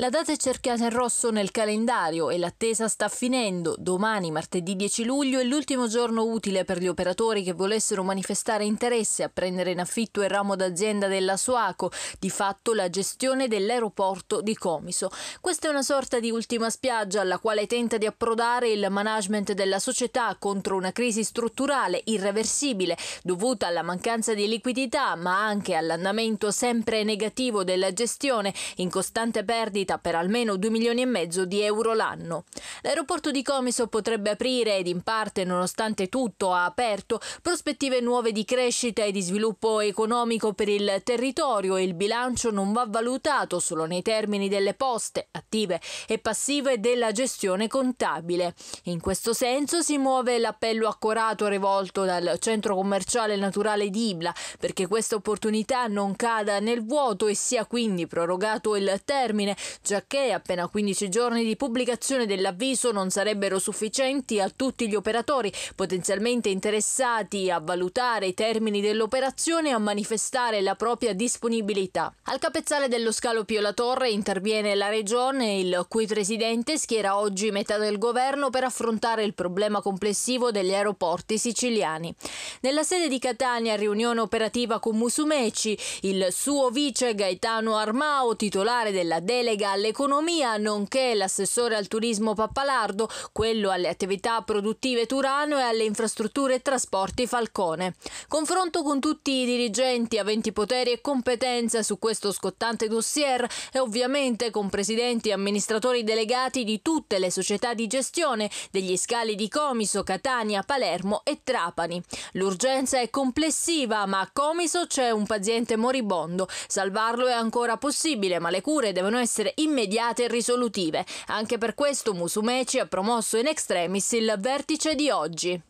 La data è cerchiata in rosso nel calendario e l'attesa sta finendo. Domani, martedì 10 luglio, è l'ultimo giorno utile per gli operatori che volessero manifestare interesse a prendere in affitto il ramo d'azienda della Suaco, di fatto la gestione dell'aeroporto di Comiso. Questa è una sorta di ultima spiaggia alla quale tenta di approdare il management della società contro una crisi strutturale irreversibile dovuta alla mancanza di liquidità ma anche all'andamento sempre negativo della gestione in costante perdita partita per almeno 2 milioni e mezzo di euro l'anno. L'aeroporto di Comiso potrebbe aprire ed in parte, nonostante tutto, ha aperto prospettive nuove di crescita e di sviluppo economico per il territorio e il bilancio non va valutato solo nei termini delle poste attive e passive della gestione contabile. In questo senso si muove l'appello accorato rivolto dal centro commerciale naturale di Ibla perché questa opportunità non cada nel vuoto e sia quindi prorogato il termine giacché appena 15 giorni di pubblicazione dell'avviso non sarebbero sufficienti a tutti gli operatori potenzialmente interessati a valutare i termini dell'operazione e a manifestare la propria disponibilità. Al capezzale dello scalo Pio La Torre interviene la Regione, il cui presidente schiera oggi metà del governo per affrontare il problema complessivo degli aeroporti siciliani. Nella sede di Catania, riunione operativa con Musumeci, il suo vice Gaetano Armao, titolare della delega all'Economia, nonché l'assessore al turismo Pappalardo, quello alle attività produttive Turano e alle infrastrutture e trasporti Falcone. Confronto con tutti i dirigenti aventi poteri e competenza su questo scottante dossier e ovviamente con presidenti e amministratori delegati di tutte le società di gestione degli scali di Comiso, Catania, Palermo e Trapani. L'urgenza è complessiva, ma a Comiso c'è un paziente moribondo. Salvarlo è ancora possibile, ma le cure devono essere immediate e risolutive. Anche per questo Musumeci ha promosso in extremis il vertice di oggi.